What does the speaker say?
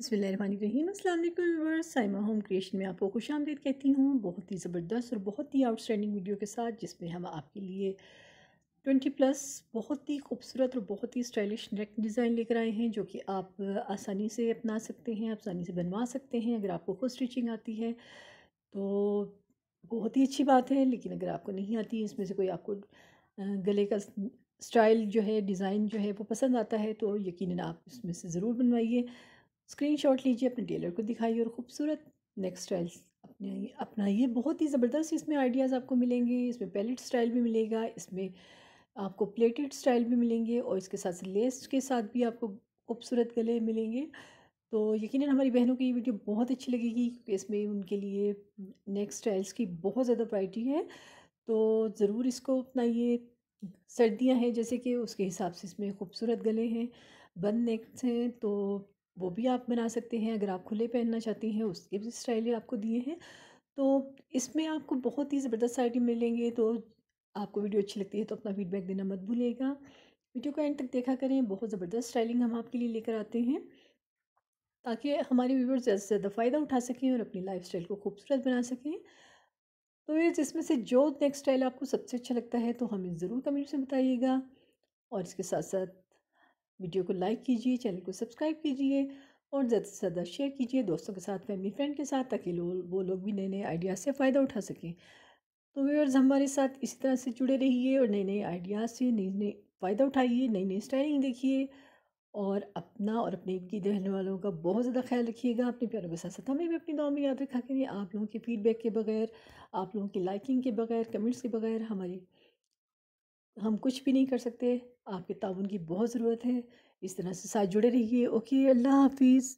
बसमीम अल्लाम Saima home creation में आपको खुश आमदीद कहती हूँ बहुत ही ज़बरदस्त और बहुत ही आउटस्टैंडिंग वीडियो के साथ जिसमें हम आपके लिए ट्वेंटी प्लस बहुत ही खूबसूरत और बहुत ही स्टाइलिश नेक डिज़ाइन लेकर आए हैं जो कि आप आसानी से अपना सकते हैं आसानी से बनवा सकते हैं अगर आपको खुद स्टिचिंग आती है तो बहुत ही अच्छी बात है लेकिन अगर आपको नहीं आती इसमें से कोई आपको गले का स्टाइल जो है डिज़ाइन जो है वो पसंद आता है तो यकीन आप इसमें से ज़रूर बनवाइए स्क्रीनशॉट लीजिए अपने टेलर को दिखाइए और ख़ूबसूरत नेक स्टाइल अपने ये बहुत ही ज़बरदस्त इसमें आइडियाज़ आपको मिलेंगे इसमें पैलेट स्टाइल भी मिलेगा इसमें आपको प्लेटेड स्टाइल भी मिलेंगे और इसके साथ लेस के साथ भी आपको खूबसूरत गले मिलेंगे तो यकीनन हमारी बहनों की ये वीडियो बहुत अच्छी लगेगी क्योंकि इसमें उनके लिए नेक स्टाइल्स की बहुत ज़्यादा वाइटी है तो ज़रूर इसको अपना ये सर्दियाँ हैं जैसे कि उसके हिसाब से इसमें खूबसूरत गले हैं बंद नेक्स हैं तो वो भी आप बना सकते हैं अगर आप खुले पहनना चाहती हैं उसके भी स्टाइल आपको दिए हैं तो इसमें आपको बहुत ही ज़बरदस्त आइटम मिलेंगे तो आपको वीडियो अच्छी लगती है तो अपना फीडबैक देना मत भूलिएगा वीडियो को एंड तक देखा करें बहुत ज़बरदस्त स्टाइलिंग हम आपके लिए लेकर आते हैं ताकि हमारे व्यूवर्स ज़्यादा से ज़्यादा फ़ायदा उठा सकें और अपनी लाइफ स्टाइल को खूबसूरत बना सकें तो ये जिसमें से जो नेक्स्ट स्टाइल आपको सबसे अच्छा लगता है तो हमें ज़रूर कमेंट से बताइएगा और इसके साथ साथ वीडियो को लाइक कीजिए चैनल को सब्सक्राइब कीजिए और ज़्यादा से ज़्यादा शेयर कीजिए दोस्तों के साथ फैमिली फ्रेंड के साथ ताकि लो, वो लोग भी नए नए आइडियाज़ से फ़ायदा उठा सकें तो व्यूअर्स हमारे साथ इसी तरह से जुड़े रहिए और नए नए आइडियाज़ से नई नए फ़ायदा उठाइए नई नई स्टाइलिंग देखिए और अपना और अपने की रहने वालों का बहुत ज़्यादा ख्याल रखिएगा अपने प्यारों के साथ साथ हमें भी अपनी दाव में याद रखा करिए आप लोगों के फीडबैक के बगैर आप लोगों की लाइकिंग के बगैर कमेंट्स के बगैर हमारी हम कुछ भी नहीं कर सकते आपके ताउन की बहुत ज़रूरत है इस तरह से साथ जुड़े रहिए ओके अल्लाह हाफिज़